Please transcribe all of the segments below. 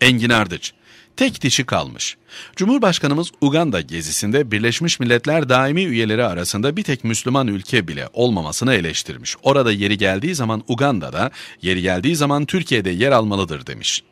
Engin Ardıç tek dişi kalmış. Cumhurbaşkanımız Uganda gezisinde Birleşmiş Milletler daimi üyeleri arasında bir tek Müslüman ülke bile olmamasını eleştirmiş. Orada yeri geldiği zaman Uganda'da, yeri geldiği zaman Türkiye'de yer almalıdır demiş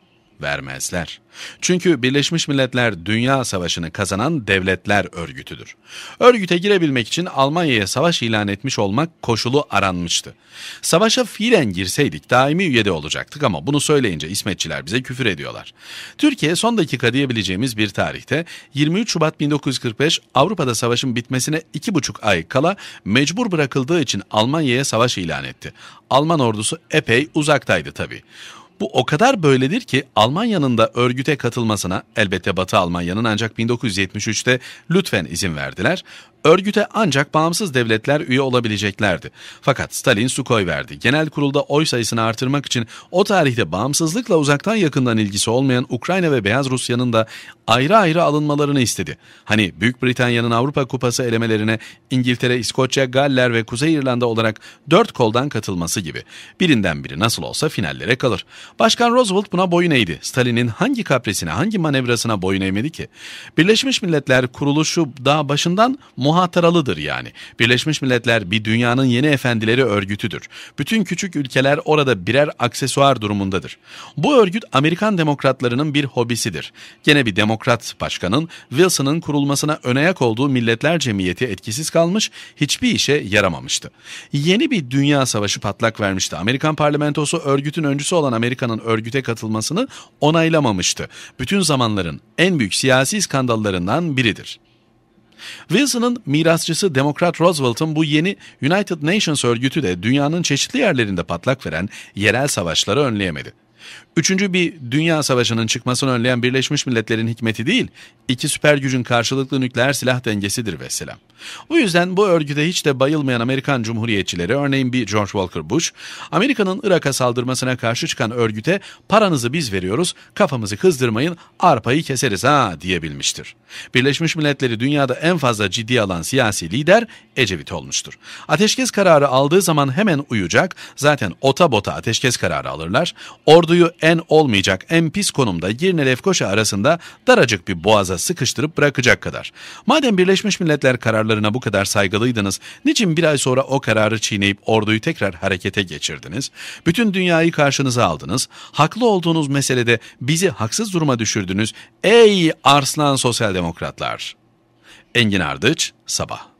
vermezler. Çünkü Birleşmiş Milletler Dünya Savaşı'nı kazanan devletler örgütüdür. Örgüte girebilmek için Almanya'ya savaş ilan etmiş olmak koşulu aranmıştı. Savaşa fiilen girseydik daimi üyede olacaktık ama bunu söyleyince İsmetçiler bize küfür ediyorlar. Türkiye son dakika diyebileceğimiz bir tarihte 23 Şubat 1945 Avrupa'da savaşın bitmesine 2,5 ay kala mecbur bırakıldığı için Almanya'ya savaş ilan etti. Alman ordusu epey uzaktaydı tabii. Bu o kadar böyledir ki Almanya'nın da örgüte katılmasına elbette Batı Almanya'nın ancak 1973'te lütfen izin verdiler. Örgüte ancak bağımsız devletler üye olabileceklerdi. Fakat Stalin su koy verdi. Genel kurulda oy sayısını artırmak için o tarihte bağımsızlıkla uzaktan yakından ilgisi olmayan Ukrayna ve Beyaz Rusya'nın da ayrı ayrı alınmalarını istedi. Hani Büyük Britanya'nın Avrupa Kupası elemelerine İngiltere, İskoçya, Galler ve Kuzey İrlanda olarak dört koldan katılması gibi. Birinden biri nasıl olsa finallere kalır. Başkan Roosevelt buna boyun eğdi. Stalin'in hangi kapresine, hangi manevrasına boyun eğmedi ki? Birleşmiş Milletler kuruluşu daha başından muhataralıdır yani. Birleşmiş Milletler bir dünyanın yeni efendileri örgütüdür. Bütün küçük ülkeler orada birer aksesuar durumundadır. Bu örgüt Amerikan demokratlarının bir hobisidir. Gene bir demokrat başkanın Wilson'ın kurulmasına önayak olduğu Milletler Cemiyeti etkisiz kalmış, hiçbir işe yaramamıştı. Yeni bir dünya savaşı patlak vermişti. Amerikan parlamentosu örgütün öncüsü olan Amerika Amerika'nın örgüte katılmasını onaylamamıştı. Bütün zamanların en büyük siyasi skandallarından biridir. Wilson'ın mirasçısı Demokrat Roosevelt'ın bu yeni United Nations örgütü de dünyanın çeşitli yerlerinde patlak veren yerel savaşları önleyemedi. Üçüncü bir dünya savaşının çıkmasını önleyen Birleşmiş Milletler'in hikmeti değil, iki süper gücün karşılıklı nükleer silah dengesidir vesselam. Bu yüzden bu örgüde hiç de bayılmayan Amerikan Cumhuriyetçileri, örneğin bir George Walker Bush, Amerika'nın Irak'a saldırmasına karşı çıkan örgüte paranızı biz veriyoruz, kafamızı kızdırmayın, arpayı keseriz ha diyebilmiştir. Birleşmiş Milletleri dünyada en fazla ciddi alan siyasi lider Ecevit olmuştur. Ateşkes kararı aldığı zaman hemen uyacak, zaten ota bota ateşkes kararı alırlar. Orduyu en olmayacak, en pis konumda Girne Lefkoşa arasında daracık bir boğaza sıkıştırıp bırakacak kadar. Madem Birleşmiş Milletler kararlı kararlarına bu kadar saygılıydınız? Niçin bir ay sonra o kararı çiğneyip orduyu tekrar harekete geçirdiniz? Bütün dünyayı karşınıza aldınız. Haklı olduğunuz meselede bizi haksız duruma düşürdünüz. Ey arslan sosyal demokratlar! Engin Ardıç, Sabah